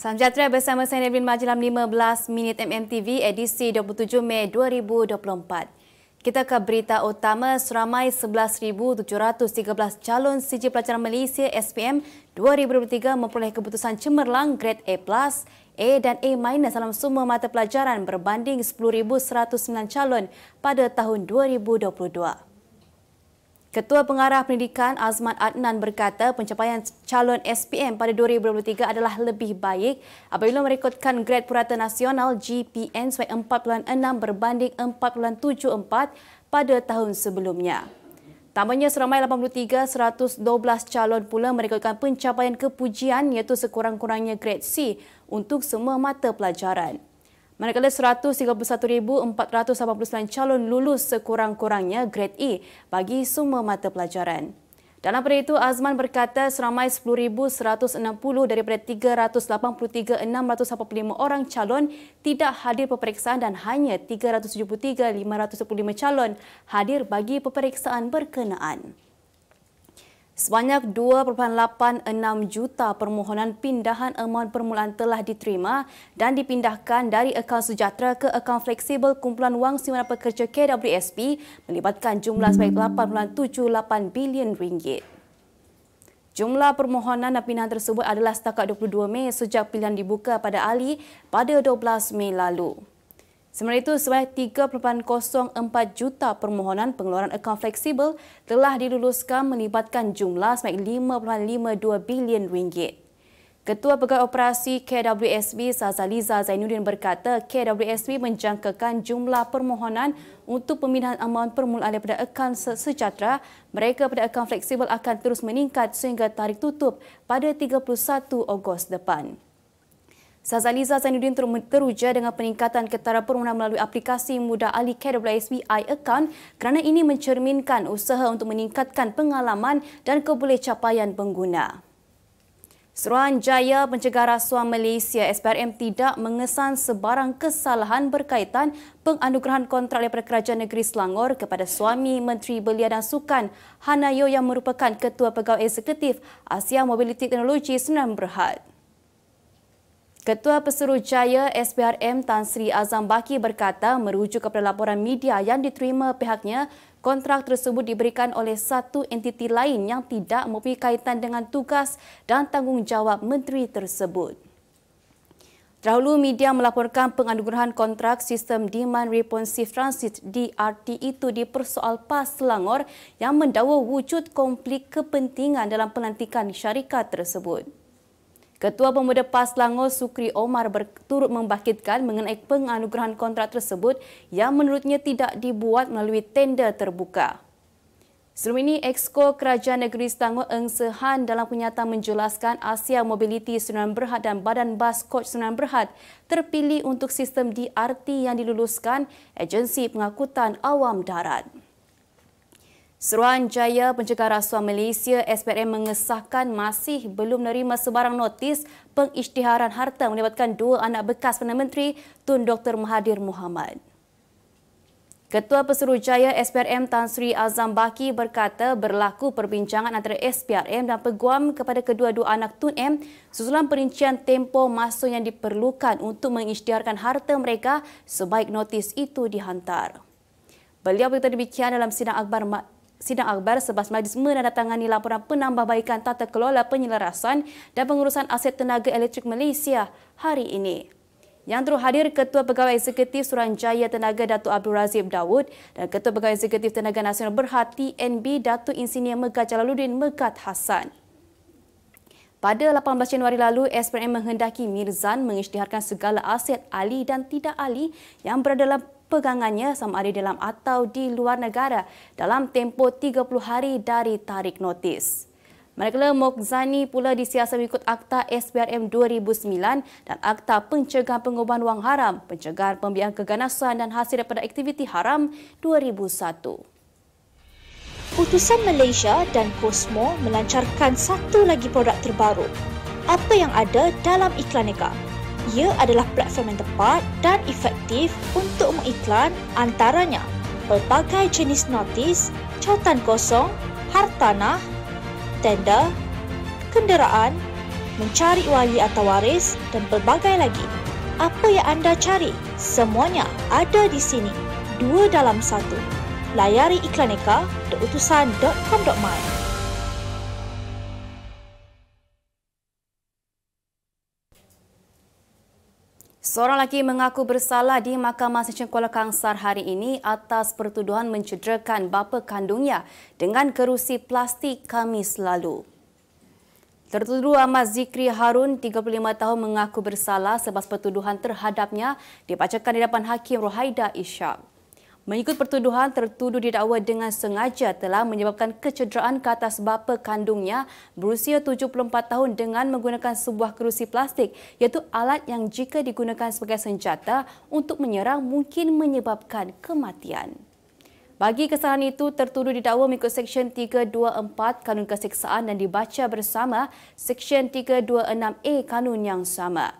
Salam sejahtera bersama saya Nervin Majlam 15 Minit MMTV edisi 27 Mei 2024. Kita ke berita utama seramai 11,713 calon siji pelajaran Malaysia SPM 2023 memperoleh keputusan cemerlang grade A+, A dan A- dalam semua mata pelajaran berbanding 10,109 calon pada tahun 2022. Ketua Pengarah Pendidikan Azman Adnan berkata pencapaian calon SPM pada 2023 adalah lebih baik apabila merekodkan grad purata nasional GPN sesuai 4.6 berbanding 4.74 pada tahun sebelumnya. Tambahnya seramai 83,112 calon pula merekodkan pencapaian kepujian iaitu sekurang-kurangnya grad C untuk semua mata pelajaran. Manakala 131,489 calon lulus sekurang-kurangnya grade E bagi semua mata pelajaran. Dalam pada itu, Azman berkata seramai 10,160 daripada 383,645 orang calon tidak hadir peperiksaan dan hanya 373,515 calon hadir bagi peperiksaan berkenaan. Sebanyak 2.86 juta permohonan pindahan amount permulaan telah diterima dan dipindahkan dari akaun sejahtera ke akaun fleksibel kumpulan wang simpanan pekerja KWSP melibatkan jumlah sebanyak 8.78 bilion ringgit. Jumlah permohonan dan pindahan tersebut adalah setakat 22 Mei sejak pilihan dibuka pada ahli pada 12 Mei lalu. Sementara itu, sebanyak 3.04 juta permohonan pengeluaran akaun fleksibel telah diluluskan melibatkan jumlah sebanyak 5.52 bilion ringgit. Ketua Pegawai Operasi KWSB Sazaliza Zainuddin berkata KWSB menjangkakan jumlah permohonan untuk pemindahan amount permulaan daripada akaun sejahtera mereka pada akaun fleksibel akan terus meningkat sehingga tarikh tutup pada 31 Ogos depan. Zazali Zainuddin teruja dengan peningkatan ketara perundang melalui aplikasi Muda Ali KWSB iAccount kerana ini mencerminkan usaha untuk meningkatkan pengalaman dan kebolehcapaian pengguna. Seruan Jaya Pencegah Rasuah Malaysia SPRM tidak mengesan sebarang kesalahan berkaitan penganugerahan kontrak daripada Kerajaan Negeri Selangor kepada suami Menteri Belia dan Sukan Hanayo yang merupakan Ketua Pegawai Eksekutif Asia Mobility Technology Senam Berhad. Ketua Pesuruh Jaya SPRM Tan Sri Azam Baki berkata merujuk kepada laporan media yang diterima pihaknya, kontrak tersebut diberikan oleh satu entiti lain yang tidak mempunyai kaitan dengan tugas dan tanggungjawab menteri tersebut. Terdahulu, media melaporkan penganugerahan kontrak sistem Demand Responsive Transit DRT itu di Persoal PAS Selangor yang mendakwa wujud konflik kepentingan dalam pelantikan syarikat tersebut. Ketua Pemuda PAS Lango Sukri Omar berturut membakitkan mengenai penganugerahan kontrak tersebut yang menurutnya tidak dibuat melalui tender terbuka. Sebelum ini, Exco Kerajaan Negeri Selangor Eng Sehan dalam penyataan menjelaskan Asia Mobility Sunan Berhad dan Badan Bas Coach Sunan Berhad terpilih untuk sistem DRT yang diluluskan Agensi Pengakutan Awam Darat. Seruan Jaya Pencegah Rasuah Malaysia SPRM mengesahkan masih belum menerima sebarang notis pengisytiharan harta melibatkan dua anak bekas Perdana Menteri Tun Dr. Mahathir Mohamad. Ketua JAYA SPRM Tan Sri Azam Baki berkata berlaku perbincangan antara SPRM dan Peguam kepada kedua-dua anak Tun M susulan perincian tempo masa yang diperlukan untuk mengisytiharkan harta mereka sebaik notis itu dihantar. Beliau berkata demikian dalam sidang akhbar sidang Akbar sebab majlis menandatangani laporan penambahbaikan tata kelola penyelarasan dan pengurusan aset tenaga elektrik Malaysia hari ini. Yang turut hadir Ketua Pegawai Eksekutif Suranjaya Tenaga Datuk Abdul Razib Dawud dan Ketua Pegawai Eksekutif Tenaga Nasional Berhati N.B Datuk Insinyen Megat Jalaluddin Megat Hassan. Pada 18 Januari lalu, SPM menghendaki Mirzan mengisytiharkan segala aset ahli dan tidak ahli yang berada dalam pegangannya sama ada dalam atau di luar negara dalam tempoh 30 hari dari tarik notis. Manakala Mokzani pula disiasat mengikut Akta SBRM 2009 dan Akta Pencegahan Pengubahan Wang Haram, Pencegahan Pembiayaan Keganasan dan Hasil Daripada Aktiviti Haram 2001. Putusan Malaysia dan Cosmo melancarkan satu lagi produk terbaru. Apa yang ada dalam iklan negara? ia adalah platform yang tepat dan efektif untuk mengiklan antaranya pelbagai jenis notis, catatan kosong, hartanah, tender, kenderaan, mencari wali atau waris dan pelbagai lagi. Apa yang anda cari? Semuanya ada di sini. Dua dalam satu. Layari iklaneka.utusan.com.my. Seorang lelaki mengaku bersalah di Mahkamah Sesyen Kuala Kangsar hari ini atas pertuduhan mencederakan bapa kandungnya dengan kerusi plastik Kamis lalu. Tertuduh Ahmad Zikri Harun, 35 tahun mengaku bersalah sebab pertuduhan terhadapnya dibacakan di depan Hakim Rohaida Ishak. Mengikut pertuduhan, tertuduh didakwa dengan sengaja telah menyebabkan kecederaan ke atas bapa kandungnya berusia 74 tahun dengan menggunakan sebuah kerusi plastik iaitu alat yang jika digunakan sebagai senjata untuk menyerang mungkin menyebabkan kematian. Bagi kesalahan itu, tertuduh didakwa mengikut Seksyen 324 Kanun Keseksaan dan dibaca bersama Seksyen 326A Kanun yang sama.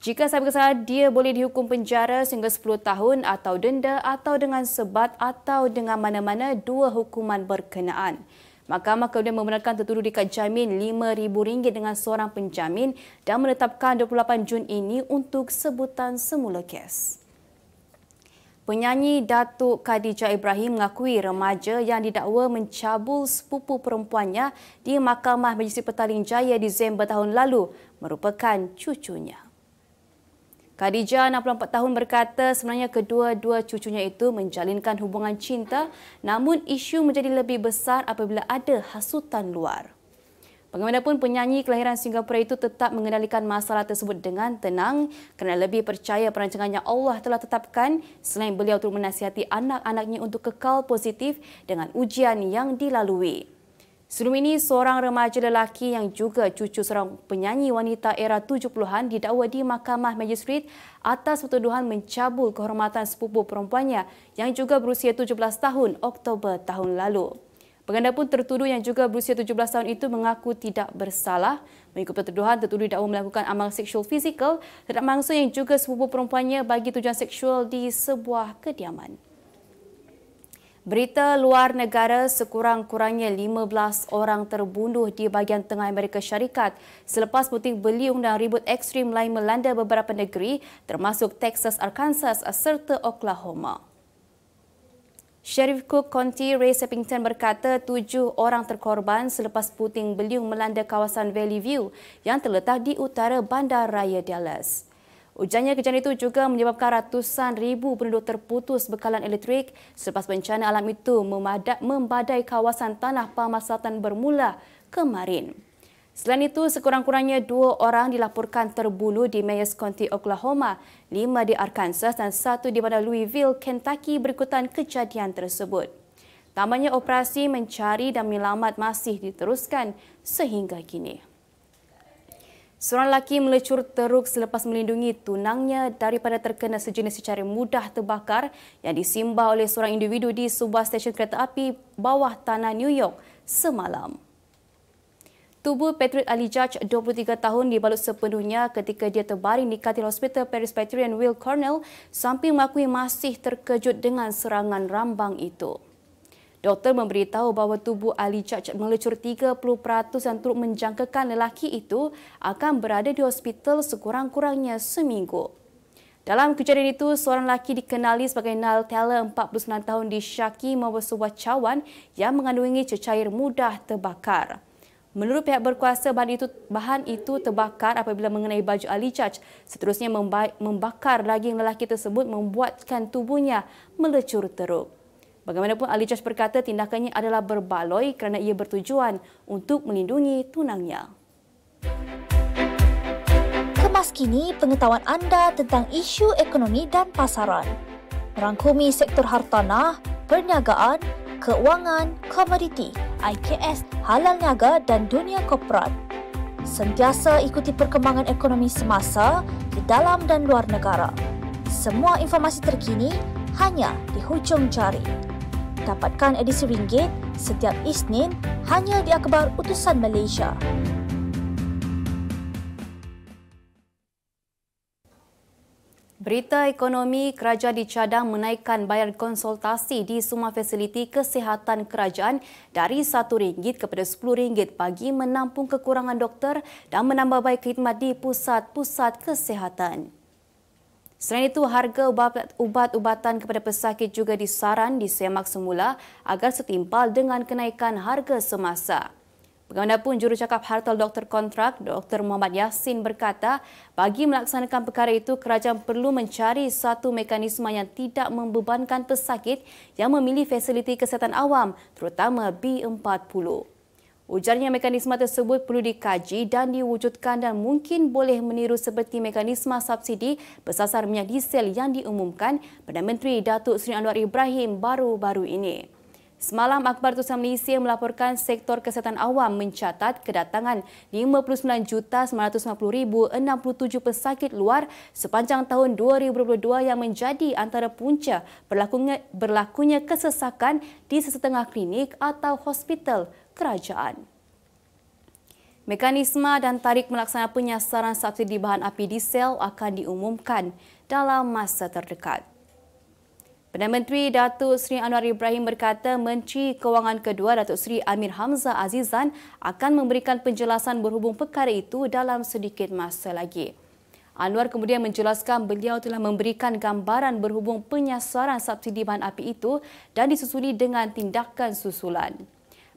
Jika saya berkesan, dia boleh dihukum penjara sehingga 10 tahun atau denda atau dengan sebat atau dengan mana-mana dua hukuman berkenaan. Mahkamah kemudian membenarkan tertuduh dekat jamin RM5,000 dengan seorang penjamin dan menetapkan 28 Jun ini untuk sebutan semula kes. Penyanyi Datuk Khadijah Ibrahim mengakui remaja yang didakwa mencabul sepupu perempuannya di Mahkamah Majlis Petaling Jaya di Zember tahun lalu merupakan cucunya. Khadija, 64 tahun berkata sebenarnya kedua-dua cucunya itu menjalinkan hubungan cinta namun isu menjadi lebih besar apabila ada hasutan luar. pun penyanyi kelahiran Singapura itu tetap mengendalikan masalah tersebut dengan tenang kerana lebih percaya perancangannya Allah telah tetapkan selain beliau turut menasihati anak-anaknya untuk kekal positif dengan ujian yang dilalui. Sebelum ini, seorang remaja lelaki yang juga cucu seorang penyanyi wanita era 70-an didakwa di Mahkamah majistret atas pertuduhan mencabul kehormatan sepupu perempuannya yang juga berusia 17 tahun Oktober tahun lalu. Pengganda pun tertuduh yang juga berusia 17 tahun itu mengaku tidak bersalah. Mengikut pertuduhan, tertuduh didakwa melakukan amal seksual fizikal terhadap mangsa yang juga sepupu perempuannya bagi tujuan seksual di sebuah kediaman. Berita luar negara sekurang-kurangnya 15 orang terbunuh di bahagian tengah Amerika Syarikat selepas puting beliung dan ribut ekstrim lain melanda beberapa negeri termasuk Texas, Arkansas serta Oklahoma. Sheriff Cook County Ray Sappington berkata tujuh orang terkorban selepas puting beliung melanda kawasan Valley View yang terletak di utara bandar raya Dallas. Ujannya kejadian itu juga menyebabkan ratusan ribu penduduk terputus bekalan elektrik selepas bencana alam itu membadai kawasan tanah Palmas Selatan bermula kemarin. Selain itu, sekurang-kurangnya dua orang dilaporkan terbunuh di Mayes County, Oklahoma, lima di Arkansas dan satu di bandar Louisville, Kentucky berikutan kejadian tersebut. Tambahnya operasi mencari dan menyelamat masih diteruskan sehingga kini. Seorang lelaki melecur teruk selepas melindungi tunangnya daripada terkena sejenis secara mudah terbakar yang disimbah oleh seorang individu di sebuah stesen kereta api bawah tanah New York semalam. Tubuh Patrick Ali Judge, 23 tahun, dibalut sepenuhnya ketika dia terbaring di katil hospital Paris Presbyterian Will Cornell samping mengakui masih terkejut dengan serangan rambang itu. Doktor memberitahu bahawa tubuh Ali Chaj melecur 30% dan turut menjangkakan lelaki itu akan berada di hospital sekurang-kurangnya seminggu. Dalam kejadian itu, seorang lelaki dikenali sebagai Nal Teller, 49 tahun, di disyaki membuat sebuah cawan yang mengandungi cecair mudah terbakar. Menurut pihak berkuasa, bahan itu, bahan itu terbakar apabila mengenai baju Ali Chaj, Seterusnya membakar daging lelaki tersebut membuatkan tubuhnya melecur teruk. Bagaimanapun Ali Josh berkata tindakannya adalah berbaloi kerana ia bertujuan untuk melindungi tunangnya. Kemas kini pengetahuan anda tentang isu ekonomi dan pasaran. Rangkumi sektor hartanah, perniagaan, keuangan, komoditi, IKS, halal niaga dan dunia korporat. Sentiasa ikuti perkembangan ekonomi semasa di dalam dan luar negara. Semua informasi terkini hanya di hujung jari. Dapatkan edisi ringgit setiap Isnin hanya di Akhbar Utusan Malaysia. Berita ekonomi, kerajaan dicadang menaikkan bayar konsultasi di semua fasiliti kesihatan kerajaan dari RM1 kepada RM10 pagi menampung kekurangan doktor dan menambah baik khidmat di pusat-pusat kesihatan. Selain itu, harga ubat-ubatan kepada pesakit juga disaran disemak semula agar setimpal dengan kenaikan harga semasa. pun jurucakap hartal doktor kontrak Dr. Muhammad Yassin berkata, bagi melaksanakan perkara itu, kerajaan perlu mencari satu mekanisme yang tidak membebankan pesakit yang memilih fasiliti kesihatan awam, terutama B40. Ujarnya mekanisme tersebut perlu dikaji dan diwujudkan dan mungkin boleh meniru seperti mekanisme subsidi bersasar minyak diesel yang diumumkan Perdana Menteri Datuk Seri Anwar Ibrahim baru-baru ini. Semalam Akbar Tusan Malaysia melaporkan sektor kesihatan awam mencatat kedatangan 59,950,067 pesakit luar sepanjang tahun 2022 yang menjadi antara punca berlakunya, berlakunya kesesakan di sesetengah klinik atau hospital kerajaan. Mekanisme dan tarik melaksana penyasaran subsidi bahan api diesel akan diumumkan dalam masa terdekat. Perdana Menteri Datuk Seri Anwar Ibrahim berkata Menteri Kewangan Kedua Datuk Seri Amir Hamzah Azizan akan memberikan penjelasan berhubung perkara itu dalam sedikit masa lagi. Anwar kemudian menjelaskan beliau telah memberikan gambaran berhubung penyasaran subsidi bahan api itu dan disusuli dengan tindakan susulan.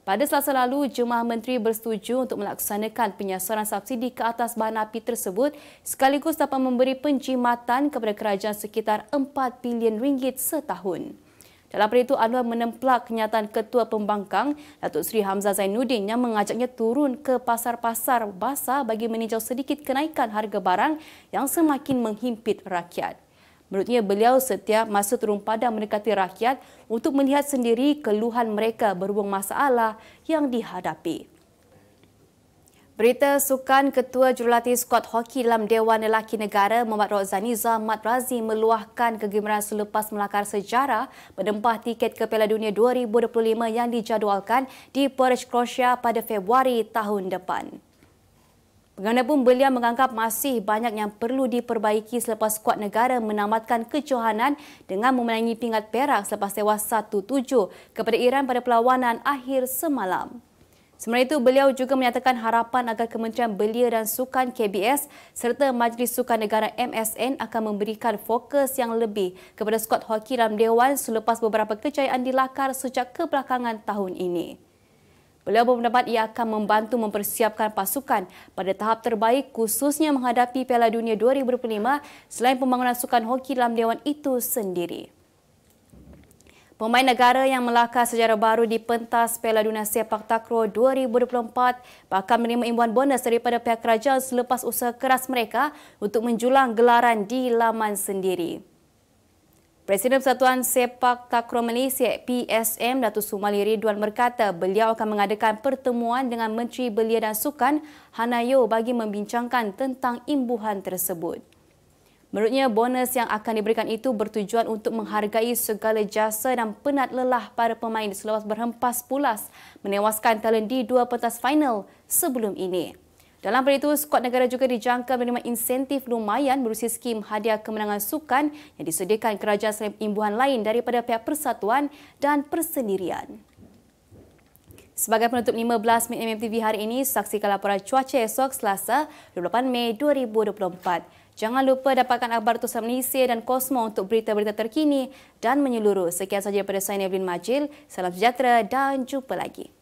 Pada selasa lalu, Jemaah Menteri bersetuju untuk melaksanakan penyasaran subsidi ke atas bahan api tersebut sekaligus dapat memberi penjimatan kepada kerajaan sekitar 4 bilion ringgit setahun. Dalam hari itu, Anwar menemplak kenyataan Ketua Pembangkang, Datuk Seri Hamzah Zainuddin yang mengajaknya turun ke pasar-pasar basah bagi meninjau sedikit kenaikan harga barang yang semakin menghimpit rakyat. Menurutnya, beliau setiap masa turun padang mendekati rakyat untuk melihat sendiri keluhan mereka berhubung masalah yang dihadapi. Berita sukan Ketua Jurulatih Skuad Hoki dalam Dewan Lelaki Negara Mohd Rozani Zahmat Razi meluahkan kegembiraan selepas melakar sejarah menempah tiket ke Piala Dunia 2025 yang dijadualkan di Perth, Croatia pada Februari tahun depan. Pengguna beliau menganggap masih banyak yang perlu diperbaiki selepas skuad negara menamatkan kecohanan dengan memenangi pingat perak selepas tewas 1-7 kepada Iran pada perlawanan akhir semalam. Sementara itu, beliau juga menyatakan harapan agar Kementerian Belia dan Sukan KBS serta Majlis Sukan Negara MSN akan memberikan fokus yang lebih kepada skuad hoki dalam Dewan selepas beberapa kejayaan dilakar sejak kebelakangan tahun ini. Beliau berpendapat ia akan membantu mempersiapkan pasukan pada tahap terbaik khususnya menghadapi Piala Dunia 2025 selain pembangunan sukan hoki dalam Dewan itu sendiri. Pemain negara yang melakar sejarah baru di pentas Piala Dunia Sepak Takro 2024 bakal menerima imbuan bonus daripada pihak kerajaan selepas usaha keras mereka untuk menjulang gelaran di laman sendiri. Presiden Persatuan Sepak Takraw Malaysia PSM Datu Sumali Ridwan berkata beliau akan mengadakan pertemuan dengan Menteri Belia dan Sukan Hanayo bagi membincangkan tentang imbuhan tersebut. Menurutnya, bonus yang akan diberikan itu bertujuan untuk menghargai segala jasa dan penat lelah para pemain selepas berhempas pulas menewaskan talent di dua petas final sebelum ini. Dalam hal itu, skuad negara juga dijangka menerima insentif lumayan berusia skim hadiah kemenangan sukan yang disediakan kerajaan selain imbuhan lain daripada pihak persatuan dan persendirian. Sebagai penutup 15 Mei MMTV hari ini, saksikan laporan cuaca esok Selasa 28 Mei 2024. Jangan lupa dapatkan akhbar Tusan Malaysia dan Kosmo untuk berita-berita terkini dan menyeluruh. Sekian sahaja daripada saya, Evelyn Majil. Salam sejahtera dan jumpa lagi.